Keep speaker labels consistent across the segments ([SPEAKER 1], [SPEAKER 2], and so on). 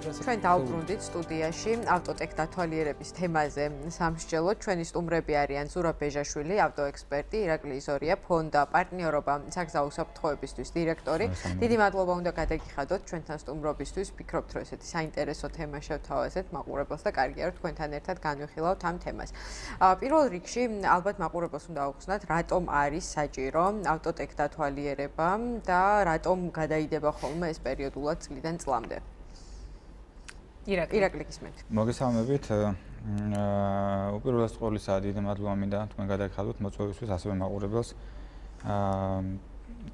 [SPEAKER 1] ჩვენ დაუბრუნდით სტუდიაში ავტოტექ დათვალიერების თემაზე სამსჯელო ჩვენი სტუმრები არიან ზურაბ ბეჟაშვილი ავტოექსპერტი ირაკლი ზორია ფონდა პარტნიორობა საგზაო საფრთხოებისთვის დირექტორი დიდი მადლობა უნდა გადაგიხადოთ ჩვენთან სტუმრობისთვის ფიქრობთ რომ ესეთი საინტერესო თემა შევთავაზეთ მაყურებელს და კარგია რომ თქვენთან ერთად განვიხილავთ ამ თემას პირველ რიგში ალბათ მაყურებელს უნდა აღვნიშნოთ რატომ არის საჭირო ავტოტექ დათვალიერება და რატომ გადაიდება ხოლმე ეს პერიოდულად წლიდან წლამდე ირაკლი ირაკლი გისმენთ
[SPEAKER 2] მოგესალმებით აა უპირველეს ყოვლისა დიდი მადლობა მინდა თქვენ გადაიხადოთ მოწვევისთვის ასევე მაყურებელს აა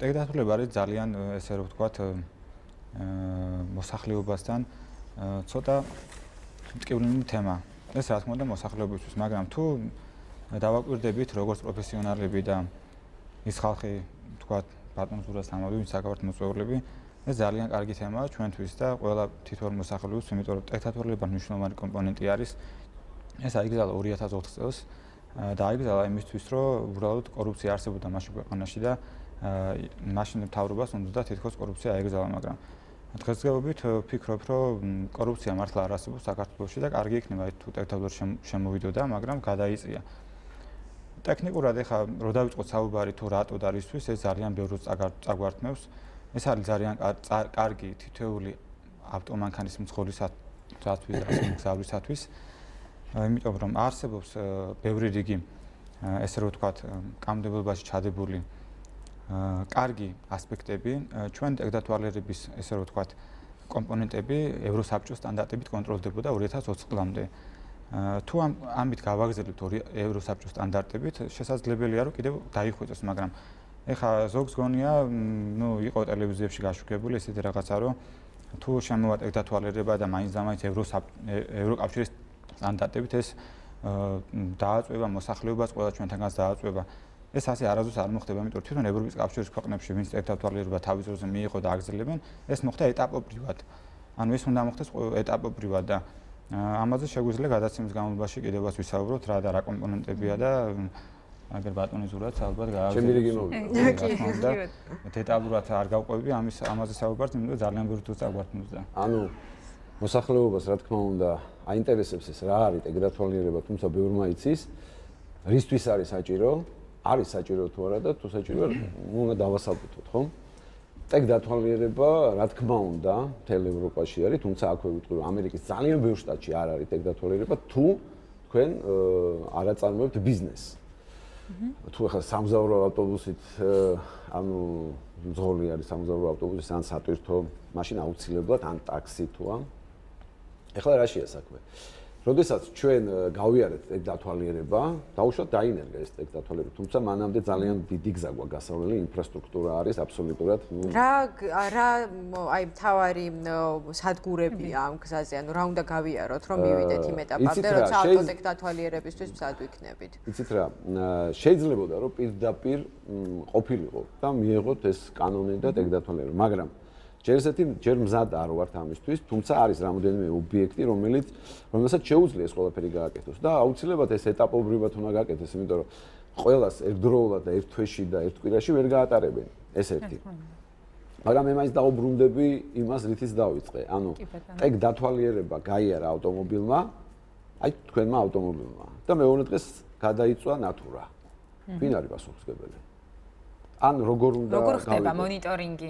[SPEAKER 2] ტექდათულება არის ძალიან ესე რომ ვთქვათ აა მოსახლეობასთან ცოტა მტკივნელი თემა ეს რა თქმა უნდა მოსახლეობისთვის მაგრამ თუ დავაკვირდებით როგორც პროფესიონალები და ის ხალხი თქვათ ბატონზურას ამბობენ საკავართ მოწვეულები აა ეს ძალიან კარგი თემაა ჩვენთვის და ყველა თითოეულ მოსახლეობას, იმიტომ რომ ტექნატურობა მნიშვნელოვანი კომპონენტი არის. ეს აიგზალა 2004 წელს დაიგზალა იმისთვის, რომ უბრალოდ კორუფცია არსებობდა მასში ქვეყანაში და მაშინ მთავრობას უნდა თითქოს კორუფცია აიგზალა, მაგრამ დღესდღეობით ვფიქრობ, რომ კორუფცია მართლა არსებობს საქართველოში და კარგი იქნება თუ ტექნატურ შემოვიდოდა, მაგრამ გადაიწია. ტექნიკურად ახლა რო დავიწყოთ საუბარი თუ რატო და რისთვის, ეს ძალიან ბევრს წაგვარტმევს. ეს არის ძალიან კარგი თითოეული ავტომანქანის მსხოლისათვის და მგზავრისათვის იმიტომ რომ არსებობს ბევრი რიგი ესე რომ ვთქვათ კამდებლობაში ჩადებული კარგი ასპექტები ჩვენ ეგდათვალერების ესე რომ ვთქვათ კომპონენტები ევროსაბჭოს სტანდარტებით კონტროლდებოდა 2020 წლამდე თუ ამ ამით გავაგზავნებთ ევროსაბჭოს სტანდარტებით შესაძლებელია რომ კიდევ დაიხვეწოს მაგრამ ეხა ზოგს გონია, ნუ იყო ტელევიზიებში გაშუქებული ესეთი რაღაცა, რომ თუ შემოვატეკდა თვალერება და მაინც დამაინც ევრო ევროკავშირის სტანდარტებით ეს დააწება მოსახლეობას ყველა ჩვენთანაც დააწება. ეს ასე არაზუსტ არ მოხდება, იმიტომ რომ თვითონ ევროპის კავშირის ქვეყნებში ვინც ერთავთვალიერება თავის დროზე მიიღო და აგზელებენ, ეს მოხდა ეტაპობრივად. ანუ ეს უნდა მოხდეს ეტაპობრივად და ამაზე შეგვიძლია გადაცემის განმავლობაში კიდევაც ვისაუბროთ რა და რა კომპონენტებია და აგერ ბატონიზურად ალბათ გააზრდა. ჩემი რიგი მოვიდა. კი. დეტალურად არ გავყვები ამის ამაზე საუბარს, იმიტომ რომ ძალიან ბევრი თუ დაგვარტმუნდა.
[SPEAKER 3] ანუ მოსახლეობას რა თქმა უნდა აინტერესებს ეს რა არის ეგრეთვალიერება, თუმცა ბევრმა იცის, რისთვის არის საჭირო? არის საჭირო თუ არა და თუ საჭიროა, უნდა დავასაბუთოთ, ხო? ტეკ დათვალიერება, რა თქმა უნდა, მთელ ევროპაში არის, თუმცა აქვე ვიტყვი, რომ ამერიკის ძალიან ბევრ შტატში არ არის ტეკ დათვალიერება, თუ თქვენ არ აწარმოებთ ბიზნესს. თუ ახლა სამზავრო ავტობუსით ანუ ძღოლი არის სამზავრო ავტობუსის ან სატვირთო მაშინ აუცილებლად ან ტაქსი თუ ახლა რა შეიძლება საქმე? როდესაც ჩვენ გავიარეთ ეგ დათვალიერება, დაუშვათ დაინერგა ეს ეგ დათვალიერება, თუმცა მანამდე ძალიან დიდი გზა გვა გასავლელი, ინფრასტრუქტურა არის აბსოლუტურად. რა
[SPEAKER 1] რა აი მთავარი სადგურებია ამ გზაზე, ანუ რა უნდა გავიაროთ, რომ მივიდეთ იმ ეტაპამდე, როცა ავტოდეკ დათვალიერებისთვის მსად ვიქნებით.
[SPEAKER 3] იცით რა, შეიძლება და რომ პირდაპირ ყოფილიყო და მიიღოთ ეს კანონი და ეგ დათვალიერება, მაგრამ აა ჯერ ესეთი ჯერ მზად არ ვართ ამისთვის, თუმცა არის რამოდენიმე ობიექტი, რომელიც რომელსაც შეუძლია ეს ყველაფერი გააკეთოს და აუცილებლად ეს ეტაპობრივად უნდა გააკეთოს, იმიტომ რომ ყოველას ერთდროულად და ერთ თვეში და ერთ კვირაში ვერ გაატარებენ ეს ერთი. მაგრამ მე მაინც დაუბრუნდები იმას, რითიც დავიწყე. ანუ ტეკ დათვალიერება გაიარა ავტომობილმა, აი თქვენმა ავტომობილმა და მეორე დღეს გადაიწვა ნატურა. ვინ არის პასუხისგებელი? ან როგორ უნდა როგორ ხდება
[SPEAKER 1] მონიტორინგი?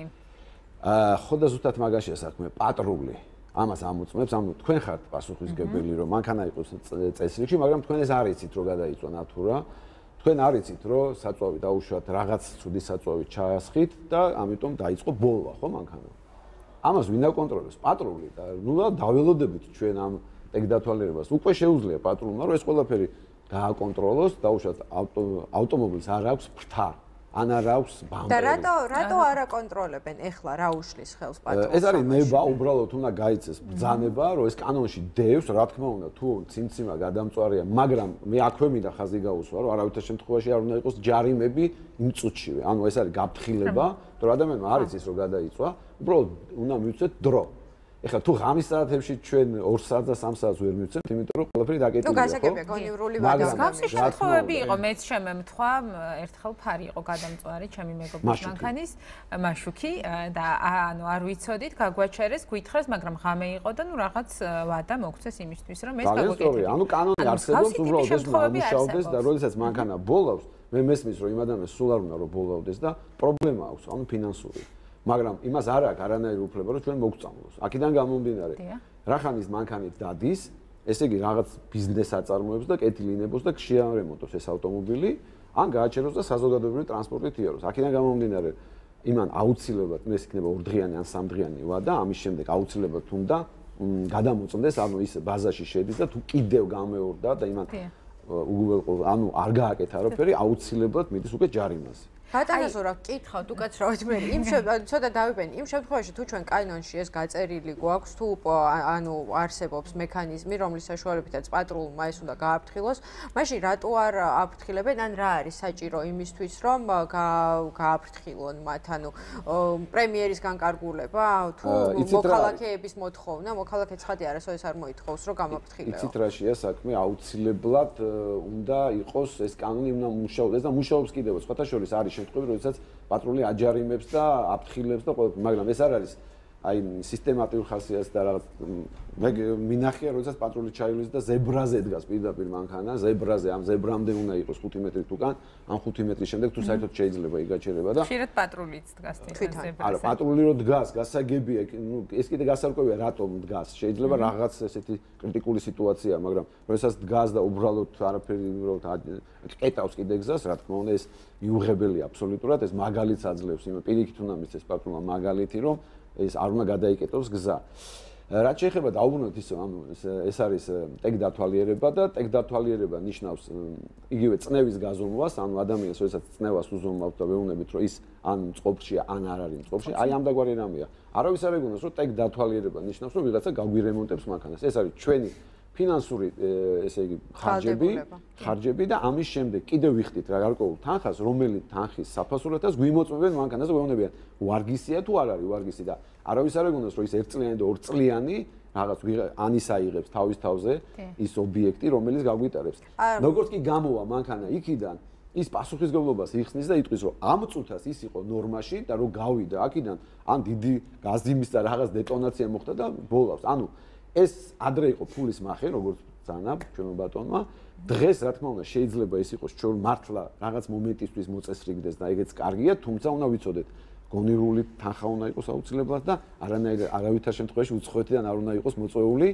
[SPEAKER 3] ხო და ზუსტად მაგაშია საქმე პატრული ამას ამოწმებს ანუ თქვენ ხართ პასუხისგებელი რომ მანქანა იყოს წესრიგში მაგრამ თქვენ ეს არიცით რომ გადაიწონა თუ რა თქვენ არიცით რომ საწვავი დაუშვათ რაღაც ცუდი საწვავი ჩაასხით და ამიტომ დაიწყო ბოლვა ხო მანქანა ამას ვინ აკონტროლებს პატრული და ნუ და დაველოდებით ჩვენ ამ ეგდათვალიერებას უკვე შეუძლია პატრულმა რომ ეს ყველაფერი გააკონტროლოს დაუშვათ ავტომობილს არ აქვს ფრთა ან არ აქვს ბამბა. და რატო
[SPEAKER 1] რატო არ აკონტროლებენ ეხლა რა უშლის ხელს პატრონს? ეს არის
[SPEAKER 3] ნება უბრალოდ უნდა გაიცეს ბძანება, რომ ეს კანონში დევს, რა თქმა უნდა, თუ ცინცინა გადამწვარია, მაგრამ მე აქვე მინდა ხაზი გაუსვა, რომ არავითარ შემთხვევაში არ უნდა იყოს ჯარიმები იმ წუთშივე. ანუ ეს არის გაფრთხილება, რომ ადამიანმა არის ის რომ გადაიწვა, უბრალოდ უნდა მივცეთ დრო. ეხლა თუ ღამის საათებში ჩვენ 2 საათს და 3 საათს ვერ მივცემთ, იმიტომ რომ ყველაფერი დაკეტილია. ნუ გასაგებია გონივრული ვადა. მაგრამ ის შემთხვევები იყო, მეც
[SPEAKER 1] შემემთხვა, ერთხელ ფარი იყო გადამწვარი ჩემი მეგობრის მანქანის მაშუქი და ანუ არ ვიცოდით, გაგვაჩერეს, გვითხრეს, მაგრამ ღამე იყო და ნუ რაღაც ვადა მოგცეს იმისთვის, რომ ეს დაგეკეთებინა. ანუ კანონი არსებობს, უბრალოდ ეს მუშაობდეს და როდესაც მანქანა
[SPEAKER 3] ბოლავს, მე მესმის რომ იმ ადამიანს სულ არ უნდა რომ ბოლავდეს და პრობლემა აქვს, ანუ ფინანსური. მაგრამ იმას არ აქვს არანაირი უფლება რომ ჩვენ მოგწამლოს. აქედან გამომდინარე რახანის მანქანით დადის, ესე იგი რაღაც ბიზნეს აწარმოებს და კეთილინებს და შეარემონტოს ეს ავტომობილი, ან გააჩეროს და საზოგადოებრივი ტრანსპორტით იაროს. აქედან გამომდინარე იმან აუცილებლად ეს იქნება 4დღიანი ან 3დღიანი ვადა, ამის შემდეგ აუცილებლად უნდა გადამოწმდეს, ანუ ის ბაზაში შედის და თუ კიდევ გამეორდა და იმან უგულ ანუ არ გააკეთა რაფერი, აუცილებლად მიდის უკვე ჯარიმაზე.
[SPEAKER 1] ბატონოსურავ კითხავთ უკაც რა ვთქმე იმ ცოტა დავიბენ იმ შემთხვევაში თუ ჩვენ კანონში ეს გაწერილი გვაქვს თუ ანუ არსებობს მექანიზმი რომლის საშუალებითაც პატრულმა ეს უნდა გააფრთხილოს მაშინ რატო არ აფრთხილებენ ან რა არის საჭირო იმისთვის რომ გააფრთხილონ მათ ანუ პრემიერის განკარგულება თუ მოქალაქეების მოთხოვნა მოქალაქე ცხადი არასო ეს არ მოითხოვს რომ გამაფრთხილეო იცით
[SPEAKER 3] რა შეა საქმე აუცილებლად უნდა იყოს ეს კანონი უნდა მუშაობდეს და მუშაობს კიდევ სხვათა შორის არის შემთხვევები, როდესაც პატრული აჯარიმებს და აფთხილებს და ყველა, მაგრამ ეს არ არის აი სისტემატიურ ხასიათს და რაღაც მე მინახია როდესაც პატრული ჩაივლის და ზებრაზე დგას პირდაპირ მანქანა ზებრაზე ამ ზებრამდე უნდა იყოს 5 მეტრით უკან ან 5 მეტრის შემდეგ თუ საერთოდ შეიძლება იგაჩერება და
[SPEAKER 1] ხშირად პატრულიც დგას თვითონ ზებრაზე არა
[SPEAKER 3] პატრული რო დგას გასაგებია ნუ ეს კიდე გასარკვევია რატომ დგას შეიძლება რაღაც ესეთი კრიტიკული სიტუაცია მაგრამ როდესაც დგას და უბრალოდ არაფერი უბრალოდ კეტავს კიდე გზას რა თქმა უნდა ეს მიუღებელი აბსოლუტურად ეს მაგალითს აძლევს იმ პირიქით უნდა მისცეს პატრულმა მაგალითი რომ ეს არ უნდა გადაიკეტოს გზა რაც შეიძლება დაუბრუნოთ ის ამ ეს არის ტეგ დათვალიერება და ტეგ დათვალიერება ნიშნავს იგივე წნევის გაზომვას, ანუ ადამიანს როდესაც წნევას უზომავთ და ვეუბნებით რომ ის ან მწყობშია, ან არ არის მწყობში, აი ამდაგვარი რამეა. არავის არ ეგუნოს რომ ტეგ დათვალიერება ნიშნავს რომ ვიღაცა გაგვირემონტებს მანქანას. ეს არის ჩვენი ფინანსური ესე იგი ხარჯები, ხარჯები და ამის შემდეგ კიდე ვიხდით რა გარკვეულ თანხას, რომელი თანხის საფასურითაც გვიმოწმებენ მანქანას და ვეუბნებიან, ვარგისია თუ არ არის ვარგისი და არავის არ ეგონდეს რომ ის ერთწლიანი და ორწლიანი რაღაც ანის აიღებს თავის თავზე ის ობიექტი რომელიც გაგვიტარებს როგორც კი გამოვა მანქანა იქიდან ის პასუხისგებლობას იხსნის და იტყვის რომ ამ წუთას ის იყო ნორმაში და რომ გავიდა აქიდან ან დიდი გაზიმის და რაღაც დეტონაცია მოხდა და ბოლავს ანუ ეს ადრე იყო ფულის მახე როგორც ძანა ჩვენ ბატონმა დღეს რა თქმა უნდა შეიძლება ის იყოს ჩვენ მართლა რაღაც მომენტისთვის მოწესრიგდეს და ეგეც კარგია თუმცა უნდა ვიცოდეთ გონირული თანხა უნდა იყოს აუცილებლად და არანაირ არავითარ შემთხვევაში უცხოეთიდან არ უნდა იყოს მოწვეული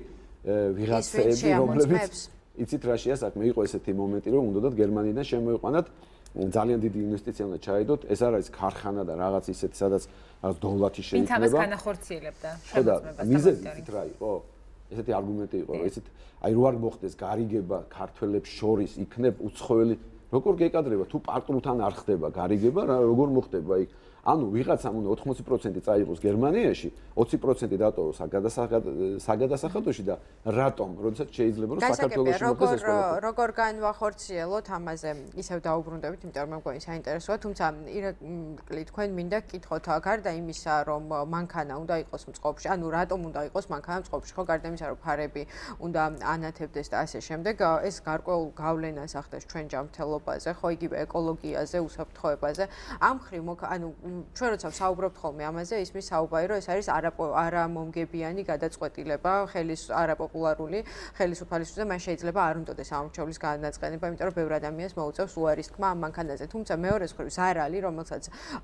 [SPEAKER 3] ვიღაცები, რომლებიც იცით რუსია საქმე იყო ესეთი მომენტი, რომ უნდათ გერმანიიდან შემოიყვანათ ძალიან დიდი ინვესტიცია უნდა ჩაედოთ. ეს არ არის ქარხანა და რაღაც ისეთი, სადაც რაღაც დოლათი შეიძლება. ვინც ამას
[SPEAKER 1] განახორციელებდა. ხო და მიზეზი
[SPEAKER 3] იცით რა იყო? ესეთი არგუმენტი იყო, რომ ისეთ აი რო არ მოხდეს გარიგება ქართველებს შორის, იქნებ უცხოელი როგორ გეკადრება თუ პარტულთან არ ხდება გარიგება რა როგორ მოხდება იქ ანუ ვიღაცამ უნდა 80% წაიღოს გერმანიაში 20% დატოვო საგადასახადოში და რატომ როდესაც შეიძლება რომ საქართველოსში მოხდეს ეს როგორ
[SPEAKER 1] როგორ განвахორციელოთ ამაზე ისევ დაუბრუნდებით იმიტომ რომ მეგონი საინტერესოა თუმცა ირაკლი თქვენ მინდა გკითხოთ გარდა იმისა რომ მანქანა უნდა იყოს მწყობში ანუ რატომ უნდა იყოს მანქანა მწყობში ხო გარდა იმისა რომ ფარები უნდა ანათებდეს და ასე შემდეგ ეს გარკვეულ გავლენას ახდენს ჩვენ ჯანმრთელობაზე ბუნებრივობაზე, ხო, იგივე ეკოლოგიაზე, უსაფრთხოებაზე. ამ ხრივ, ანუ ჩვენ როცა საუბრობთ ხოლმე ამაზე, ისმის საუბარი, რომ ეს არის არა არა მომგებიანი გადაწყვეტილება, ხელის არაპოპულარული, ხელისუფალისთვის და მან შეიძლება არ უნდოდეს ამორჩევლის განაცხადება, იმიტომ რომ ბევრი ადამიანს მოუწევს უარის თქმა ამ მანქანაზე. თუმცა მეორე ხრივ, ზარალი, რომელსაც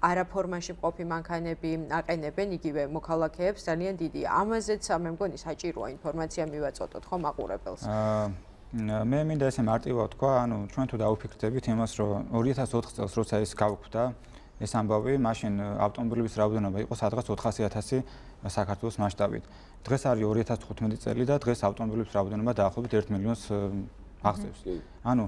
[SPEAKER 1] არა ფორმაში ყოფი მანქანები აყენებენ, იგივე მოქალაქეებს ძალიან დიდი. ამაზეც მე მგონი საჭიროა ინფორმაცია მივაწოდოთ ხო მაყურებელს.
[SPEAKER 2] აა მე მინდა ესე მარტივად თქვა, ანუ ჩვენ თუ დაუფიქრდებით იმას, რომ 2004 წელს როცა ეს გავქვდა, ეს ამბავი, მაშინ ავტომობილების რაოდენობა იყო სადღაც 400.000 საქართველოს მასშტაბით. დღეს არის 2015 წელი და დღეს ავტომობილების რაოდენობა დაახლოებით 1 მილიონს აღწევს. ანუ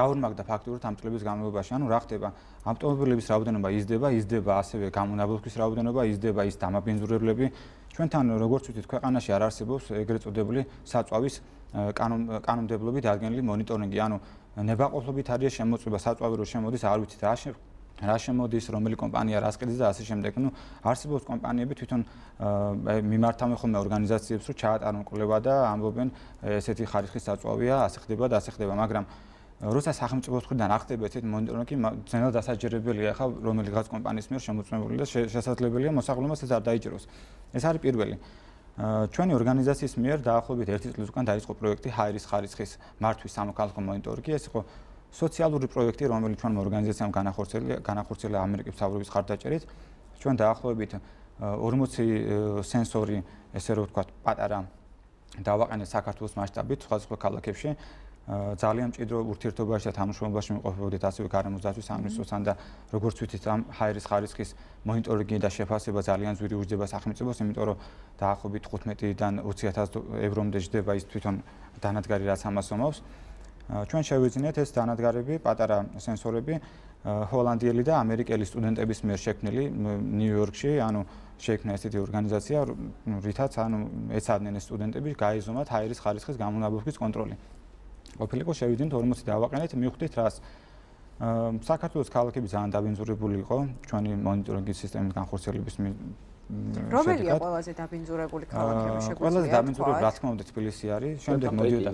[SPEAKER 2] გავორმაგდა ფაქტობრივად ამ წლების განმავლობაში, ანუ რა ხდება? ავტომობილების რაოდენობა იზრდება, იზრდება ასევე გამონაბოლქვის რაოდენობა, იზრდება ის დამაბენზურებლები. ჩვენთან როგორც ვთქვით, ქვეყანაში არ არსებობს ეგრეთ წოდებული საწვავის კანონ კანონმდებლობით დადგენილი მონიტორინგი, ანუ ნებაყოფლობით არის შემოწმება საწვავერო შემოდის, არ ვიცით რა რა შემოდის, რომელი კომპანია რას ყიდის და ასე შემდეგ. ნუ არსებობს კომპანიები თვითონ მიმართავენ ხოლმე ორგანიზაციებს, რომ ჩაატარონ კვლევა და ამბობენ ესეთი ხარიშხის საწვავია, ასე ხდება და ასე ხდება, მაგრამ როცა სახელმწიფოს მხრიდან აღხდება ესეთ მონიტორინგი, ძნელად დასაჯერებელია ხა რომელიღაც კომპანიის მიერ შემოწმებული და შესაძლებელია მოსახლეობას ეს არ დაიჭიროს. ეს არის პირველი. ჩვენი ორგანიზაციის მიერ დაახლოებით 1 წლის უკან დაიწყო პროექტი ჰაირის ხარისხის მართვის სამოქალაქო მონიტორინგი ეს იყო სოციალური პროექტი რომელიც ჩვენ ორგანიზაციამ განახორციელა განახორციელა ამერიკის სამხედრო ხარდაჭერით ჩვენ დაახლოებით 40 სენსორი ესე რომ ვთქვა პატარა დავაყენეთ საქართველოს მასშტაბით სხვადასხვა ქალაქებში ძალიან მჭიდრო ურთიერთობაში და თანამშრომლობაში მიყოფებოდით ასევე გარემოს დაცვის სამინისტროსთან და როგორც ვთვით ამ ჰაერის ხარისხის მონიტორინგი და შეფასება ძალიან ძვირი უჯდება სახელმწიფოს, იმიტომ რომ დაახლოებით 15-დან 20000 ევრომდე ჯდება ის თვითონ დანადგარი რაც ამას ომობს. ჩვენ შევიძინეთ ეს დანადგარები, პატარა სენსორები ჰოლანდიელი და ამერიკელი სტუდენტების მიერ შექმნილი ნიუ-იორკში, ანუ შექმნა ესეთი ორგანიზაცია, რითაც ანუ ეცადნენ ეს სტუდენტები გაიზომათ ჰაერის ხარისხის გამონაბოლქვის კონტროლი. ყოფილიყო შევიდნენ 40 დავაყენეთ მივხვდით რას საქართველოს ქალაქები ძალიან დაბინძურებული იყო ჩვენი მონიტორინგის სისტემის განხორციელების რომელია ყველაზე დაბინძურებული ქალაქები შეგვიძლია ყველაზე დაბინძურებული რა თქმა უნდა თბილისი არის შემდეგ მოდიოდა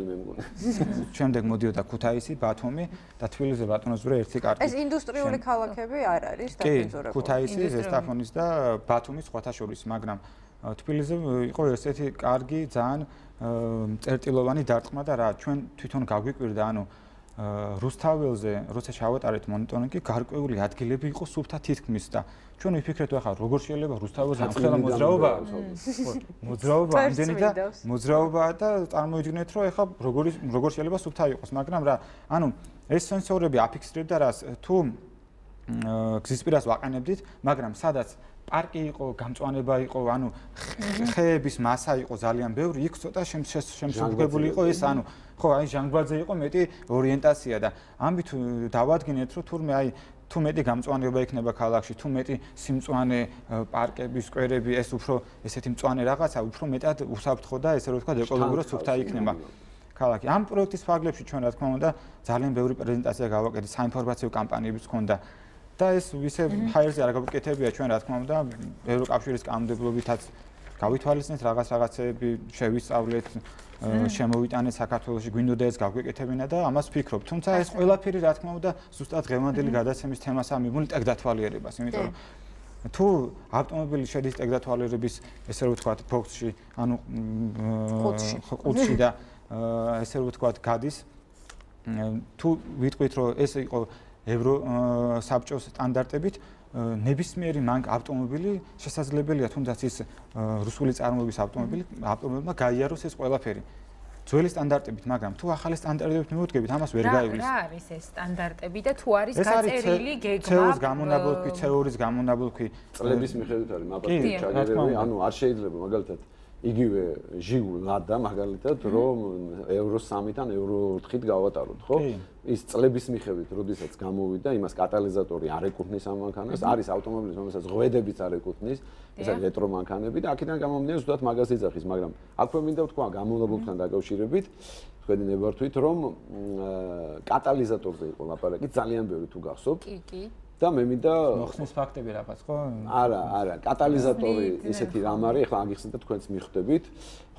[SPEAKER 2] შემდეგ მოდიოდა ქუთაისი ბათუმი და თბილისი ბატონოზურა ერთი კარტი ეს ინდუსტრიული
[SPEAKER 1] ქალაქები არ არის დაბინძურებული ქუთაისი ზესტაფონის
[SPEAKER 2] და ბათუმის ხვათა შორის მაგრამ თბილისი იყო ერთ-ერთი კარგი ძალიან წერტილოვანი დარტყმა და რა ჩვენ თვითონ გაგვიკვირდა ანუ რუსთაველზე როცა ჩავატარეთ მონიტორინგი გარკვეული ადგილები იყო სუფთა თითქმის და ჩვენ ვიფიქრეთ ახლა როგორ შეიძლება რუსთაველზე ახლა მოძრაობა მოძრაობა ამდენი და მოძრაობა და წარმოიდგინეთ რომ ახლა როგორ როგორ შეიძლება სუფთა იყოს მაგრამ რა ანუ ეს სენსორები აფიქსირებდა რას თუ გზისპირას ვაყენებდით მაგრამ სადაც პარკი იყო, გამწვანება იყო, ანუ ხეების massa იყო ძალიან ბევრი, იქ ცოტა შემსრულებელი იყო ეს, ანუ ხო, აი ჟანგბადზე იყო მეტი ორიენტაცია და ამით დავადგინეთ, რომ თურმე აი თუ მეტი გამწვანება იქნება ქალაქში, თუ მეტი სიმწვანე პარკები, სკვერები, ეს უფრო ესეთი მწვანე რაღაცა უფრო მეტად უსაფრთხო და ესე რომ ვთქვა ეკოლოგიურად სუფთა იქნება. ქალაქი. ამ პროექტის ფარგლებში ჩვენ რა თქმა უნდა ძალიან ბევრი პრეზენტაცია გავაკეთეთ, საინფორმაციო კამპანიებიც გქონდა. და ეს ვისე ჰაიერზე არ გავკეთებია ჩვენ რა თქმა უნდა ევროკავშირის კანონმდებლობითაც გავითვალისწინეთ რაღაც რაღაცები შევისწავლეთ შემოვიტანეთ საქართველოსში გვინდოდა ეს გავგეკეთებინა და ამას ვფიქრობ თუმცა ეს ყველაფერი რა თქმა უნდა ზუსტად ღემანდელი გადაცემის თემას ამიბული ტაგდათვალიერებას იმიტომ რომ თუ ავტომობილი შედის ტაგდათვალიერების ესე რომ ვთქვათ ფოქსში ანუ ხუთში და ესე რომ ვთქვათ გადის თუ ვიტყვით რომ ეს იყო ევრო საბჭოს სტანდარტებით ნებისმიერი მანქ ავტომობილი შესაძლებელია თუნდაც ის რუსული წარმოების ავტომობილი ავტომობილმა გაიაროს ეს ყველაფერი ძველი სტანდარტებით, მაგრამ თუ ახალი სტანდარტებით მივუდგებით, ამას ვერ გაივლის. რა
[SPEAKER 1] არის ეს სტანდარტები და თუ არის გაწერილი გეგმა? ცეოს გამონაბოლქვი, ცეორის
[SPEAKER 3] გამონაბოლქვი, წლების მიხედვით არის მაპა ჩაგერილი, ანუ არ შეიძლება მაგალითად იგივე ჟიგუ ლადა მაგალითად რომ ევრო 3-დან ევრო 4-ით გავატაროთ ხო ის წლების მიხედვით როდესაც გამოვიდა იმას კატალიზატორი არ ეკუთვნის ამ მანქანას არის ავტომობილი რომელსაც ღვედებიც არ ეკუთვნის ეს არის ელექტრო მანქანები და აქედან გამომდინარე ზუსტად მაგაზი ძახის მაგრამ აქვე მინდა ვთქვა გამონაბოლქთან დაკავშირებით თქვენი ნებართვით რომ კატალიზატორზე იყო ლაპარაკი ძალიან ბევრი თუ გახსოვთ კი კი და მე მინდა მოხსნის
[SPEAKER 2] ფაქტები რაღაც ხო?
[SPEAKER 3] არა, არა, კატალიზატორი ესეთი რამ არის, ახლა აგიხსნით და თქვენც მიხვდებით.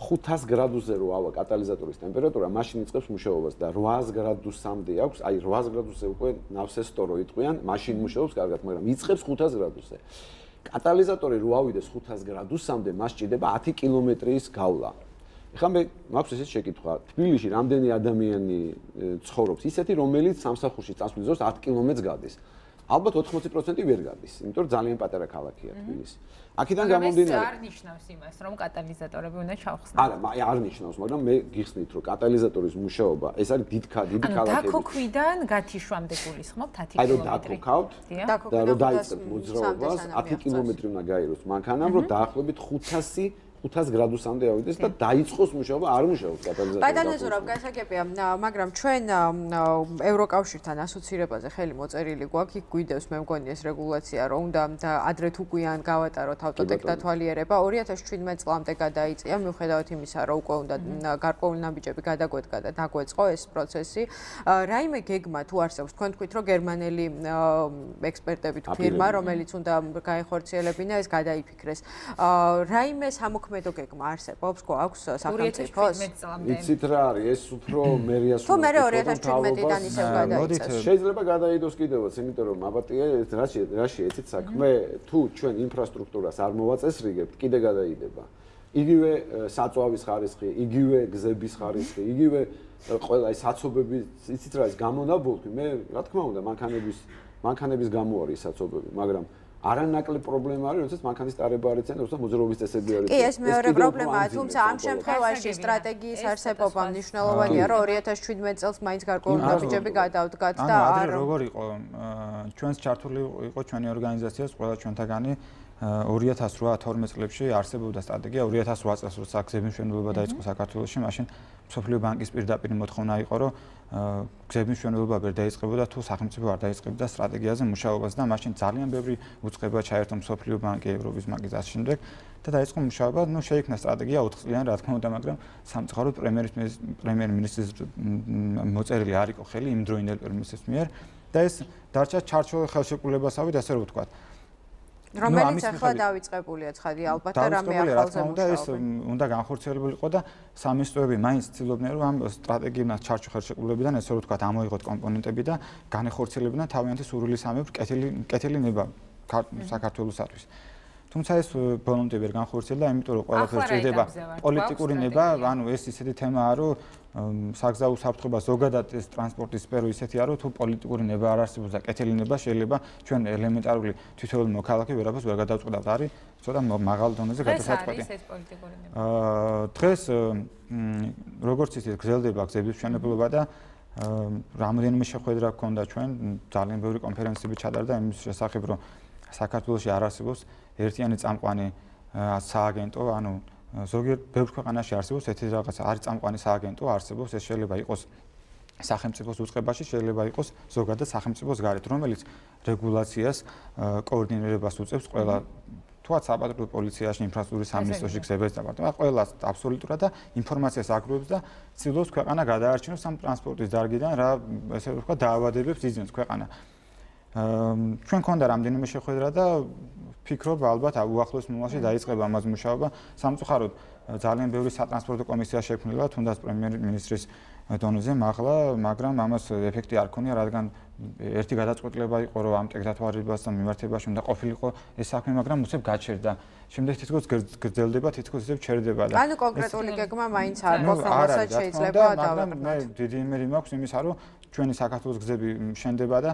[SPEAKER 3] 500 გრადუსზე რო ავა კატალიზატორის ტემპერატურა, მაშინ იწყებს მუშაობას და 800 გრადუსამდე აქვს, აი 800 გრადუსზე უკვე ნავსესტორო იტყვიან, მაშინ მუშაობს კარგად, მაგრამ იწყებს 500 გრადუსზე. კატალიზატორი რო ავიდეს 500 გრადუსამდე, მას ჭირდება 10 კილომეტრის გავლა. ხან მე მაქვს ესეთ შეკითხვა თბილისში რამდენი ადამიანი ცხოვრობს ისეთი რომელიც სამსახურში წასვლის დროს 10 კილომეტრს გადის ალბათ 80% ვერ გადის, იმიტომ რომ ძალიან პატარა ქალაქია თბილისი. აქედან გამომდინარე, ეს არ
[SPEAKER 1] ნიშნავს იმას, რომ კატალიზატორები უნდა ჩავხსნათ. არა, მე
[SPEAKER 3] არ ნიშნავს, მაგრამ მე გიხსნით, რომ კატალიზატორის მუშაობა, ეს არის დიდკა, დიდი ქალაქები. ანუ
[SPEAKER 1] დაკოქვიდან გათიშვამდე გულისხმობთ 10 კილომეტრი. აი, დაკოქავთ და რომ დაიწყოთ მოძრაობას, 10
[SPEAKER 3] კილომეტრი უნდა გაიროს მანქანამ, რომ დაახლოებით 500 5000 გრადუსამდე ავიდეს და დაიწყოს მუშაობა, არ მუშაობს კატალიზატორი. კატალიზატორი
[SPEAKER 1] გასაგებია, მაგრამ ჩვენ ევროკავშირთან ასოცირებაზე ხელი მოწერილი გვაქვს, იქ გვიდევს, მე მგონი ეს რეგულაცია, რომ უნდა ადრე თუ გვიან გავატაროთ ავტოდეკთა თვალიერება 2017 წლამდე გადაიწია, მიუხედავად იმისა, რომ უკვე უნდა გარკვეული ნაბიჯები გადაგვეთკა და დაგვეწყო ეს პროცესი. რაიმე გეგმა თუ არსებობს თქვენ თქვით, რომ გერმანელი ექსპერტები თუ ფირმა, რომელიც უნდა გაეხორციელებინა ეს გადაიფიქრეს. რაიმე სამოქმედო საქმედო გეგმა არსებობს, გვაქვს სახელმწიფო? 2017 წლამდე. იცით
[SPEAKER 3] რა არის, ეს უფრო მერიასულო. თუ მერე 2017-დან ისევ გადაიწეს. შეიძლება გადაიდოს კიდევაც, იმიტომ რომ აბატია რაში რაში ეცით საქმე, თუ ჩვენ ინფრასტრუქტურას არ მოვაწესრიგებთ, კიდე გადაიდება. იგივე საწვავის ხარისხი, იგივე გზების ხარისხი, იგივე ყველა ეს საწობების, იცით რა ის გამონაბოლქვი, მე რა თქმა უნდა, მანქანების მანქანების გამო არის საწობები, მაგრამ არანაკლებ პრობლემა არის, როდესაც მანქანის ტარება არის ცენტრში, როცა მოძრაობის წესები არის. კი, ეს მეორე პრობლემაა, თუმცა ამ შემთხვევაში
[SPEAKER 1] სტრატეგიის არსებობა მნიშვნელოვანია, რომ 2017 წელს მაინც გარკვეული ნაბიჯები გადავდგათ და არ ანუ როგორ
[SPEAKER 2] იყო ჩვენს ჩართული იყო ჩვენი ორგანიზაციის ყველა ჩვენთაგანი 2008-12 წლებში არსებობდა სტრატეგია 2008 წელს როცა აქციების მშენებლობა დაიწყო საქართველოში, მაშინ სოფლიო ბანკის პირდაპირ მოთხოვნა იყო, რომ გზების მშენებლობა ვერ დაიწყებოდა თუ სახელმწიფო არ დაიწყებდა სტრატეგიაზე მუშაობას და მაშინ ძალიან ბევრი უცხება ჩაერთო მსოფლიო ბანკი, ევროპის ბანკი და შემდეგ და დაიწყო მუშაობა, ну შეიქმნა სტრატეგია 4 წლიან, რა თქმა უნდა, მაგრამ სამწყარო პრემიერის პრემიერ-მინისტრის მოწერილი არ იყო ხელი იმ დროინდელ პრემიერის მიერ და ეს დარჩა ჩარჩოვე ხელშეკრულებასავით ასე რომ ვთქვათ. რომელიც ახლა
[SPEAKER 1] დაიწყებულია ცხადი ალბათ და რამე ახალზე მუშაობს. დაიწყებულია, უნდა
[SPEAKER 2] ეს უნდა განხორციელებულიყო და სამინისტროები მაინც ცდილობდნენ რომ ამ სტრატეგიებთან ჩარჩო ხელშეკრულებიდან ესე რომ ვთქვა ამოიღოთ კომპონენტები და განეხორციელებინათ თავიანთი სურვილი სამებ კეთილი კეთილი ნება საქართველოსთვის. თუმცა ეს ბოლომდე ვერ განხორციელდა, იმიტომ რომ ყველაფერს ჭირდება პოლიტიკური ნება, ანუ ეს ისეთი თემაა, რომ საგზაო საფრთხება ზოგადად ეს ტრანსპორტის სფერო ისეთია რომ თუ პოლიტიკური ნება არ არსებობს და კეთილი ნება შეიძლება ჩვენ ელემენტარული თვითონ მოქალაქე ვერაფერს ვერ გადავწყვეტავთ არის ცოტა მაღალ დონეზე გადასაწყვეტი ეს არის ეს პოლიტიკური ნება აა დღეს როგორც ისეთ გრძელდება გზების მშენებლობა და რამოდენიმე შეხვედრა გქონდა ჩვენ ძალიან ბევრი კონფერენციები ჩატარდა იმის შესახებ რომ საქართველოს არ არსებობს ერთიანი წამყვანი სააგენტო ანუ ზოგიერთ ბევრ ქვეყანაში არსებობს ერთი რაღაცა არის წამყვანი სააგენტო არსებობს ეს შეიძლება იყოს სახელმწიფოს უწყებაში შეიძლება იყოს ზოგადად სახელმწიფოს გარეთ რომელიც რეგულაციას კოორდინირებას უწევს ყველა თუა საპატრულო პოლიციაში ინფრასტრუქტურის სამინისტროში ხდება ეს დაპარტმენტი. ყველა აბსოლუტურად და ინფორმაციას აგროვებს და ცდილობს ქვეყანა გადაარჩინოს სამ ტრანსპორტის დარგიდან რა ესე ვთქვა დაავადებებს იძენს ქვეყანა. ჩვენ ქონდა რამდენიმე შეხვედრა და ფიქრობ ალბათ უახლოს მომავალში დაიწყება ამაზ მუშაობა სამწუხაროდ ძალიან ბევრი სატრანსპორტო კომისია შექმნილა თუნდაც პრემიერ-მინისტრის დონეზე მაღლა მაგრამ ამას ეფექტი არ ქონია რადგან ერთი გადაწყვეტილება იყო რომ ამ ტექნათვარებასთან მიმართებაში უნდა ყოფილიყო ეს საქმე მაგრამ უცებ გაჩერდა შემდეგ თვითონ გრძელდება თვითონ ისევ ჩერდება და ანუ კონკრეტული
[SPEAKER 1] გეგმა მაინც არ მოსა შეიძლება დავაკეთოთ მაგრამ მე
[SPEAKER 2] დიდი იმერი მაქვს იმისა რომ ჩვენი საქართველოს გზები შენდება და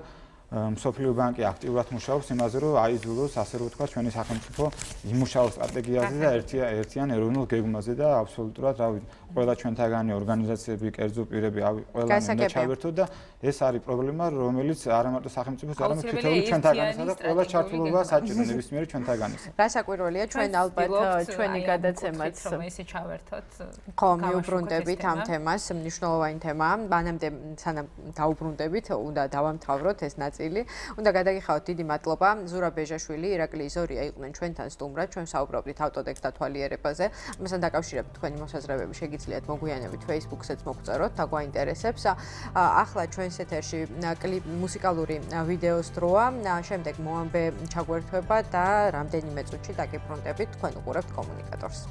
[SPEAKER 2] მსოფლიო ბანკი აქტიურად მუშაობს იმაზე, რომ აიძულოს ასე რომ ვთქვა, ჩვენი სახელმწიფო იმუშაოს სტრატეგიაზე და ერთიან ერთიან ეროვნულ გეგმაზე და აბსოლუტურად, რა ვიცი, ყველა ჩვენთაგანი ორგანიზაციები, კერძო პირები, აი, ყველა უნდა ჩავერთოთ და ეს არის პრობლემა, რომელიც არამარტო სახელმწიფოს, არამედ თითოეულ ჩვენთაგანსა და ყველა ჩართულობა საჭირო ნებისმიერ
[SPEAKER 1] ჩვენთაგანის. გასაკვირველია ჩვენ ალბათ ჩვენი გადაცემაც რომ ესე ჩავერთოთ. ხო, მიუბრუნდებით ამ თემას, მნიშვნელოვანი თემაა. მანამდე სანამ დაუბრუნდებით, უნდა დავამთავროთ ეს ნაწილი. უნდა გადაგიხავოთ დიდი მადლობა ზურაბეჟაშვილი, ირაკლი ზორია იყვნენ ჩვენთან სტუმრად. ჩვენ საუბრობდით ავტოდექს და თვალიერებაზე. ამასთან დაკავშირებით თქვენი მოსაზრებები შეგიძლიათ შეგიძლიათ მოგვიანებით Facebook-სეც მოგწეროთ, დაგვაინტერესებს. ახლა ჩვენს ეთერში კლიპ მუსიკალური ვიდეოს დროა, შემდეგ მოამბე ჩაგვერთვება და რამდენიმე წუთში დაგიფრონტებით თქვენ უყურებთ კომუნიკატორს.